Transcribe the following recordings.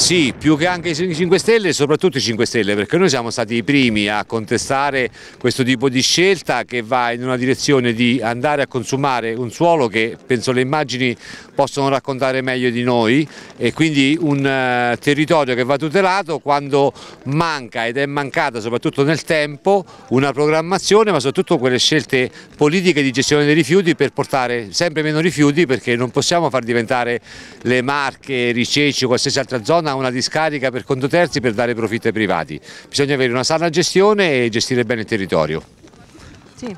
Sì, più che anche i 5 Stelle, soprattutto i 5 Stelle, perché noi siamo stati i primi a contestare questo tipo di scelta che va in una direzione di andare a consumare un suolo che penso le immagini possono raccontare meglio di noi e quindi un eh, territorio che va tutelato quando manca ed è mancata soprattutto nel tempo una programmazione ma soprattutto quelle scelte politiche di gestione dei rifiuti per portare sempre meno rifiuti perché non possiamo far diventare le Marche, Riceci o qualsiasi altra zona zona una discarica per conto terzi per dare profitto ai privati. Bisogna avere una sana gestione e gestire bene il territorio. Sì.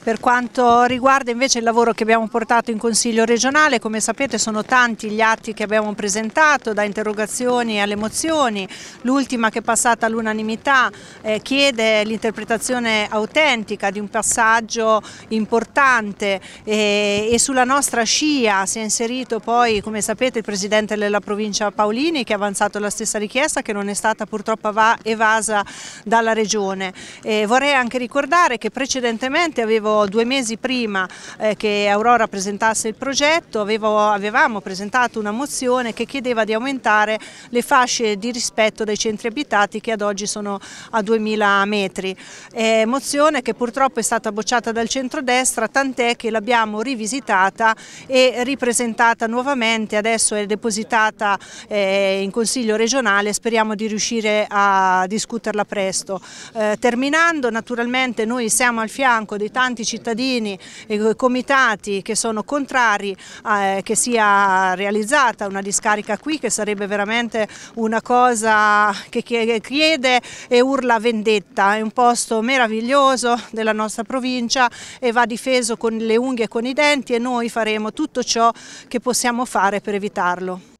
Per quanto riguarda invece il lavoro che abbiamo portato in Consiglio regionale, come sapete sono tanti gli atti che abbiamo presentato, da interrogazioni alle mozioni, l'ultima che è passata all'unanimità eh, chiede l'interpretazione autentica di un passaggio importante eh, e sulla nostra scia si è inserito poi, come sapete, il Presidente della provincia Paolini che ha avanzato la stessa richiesta che non è stata purtroppo evasa dalla Regione. Eh, vorrei anche ricordare che precedentemente avevo due mesi prima eh, che Aurora presentasse il progetto avevo, avevamo presentato una mozione che chiedeva di aumentare le fasce di rispetto dei centri abitati che ad oggi sono a 2000 metri. Eh, mozione che purtroppo è stata bocciata dal centrodestra tant'è che l'abbiamo rivisitata e ripresentata nuovamente, adesso è depositata eh, in Consiglio regionale, speriamo di riuscire a discuterla presto. Eh, terminando naturalmente noi siamo al fianco dei tanti movimenti cittadini e eh, comitati che sono contrari a, eh, che sia realizzata una discarica qui che sarebbe veramente una cosa che chiede e urla vendetta, è un posto meraviglioso della nostra provincia e va difeso con le unghie e con i denti e noi faremo tutto ciò che possiamo fare per evitarlo.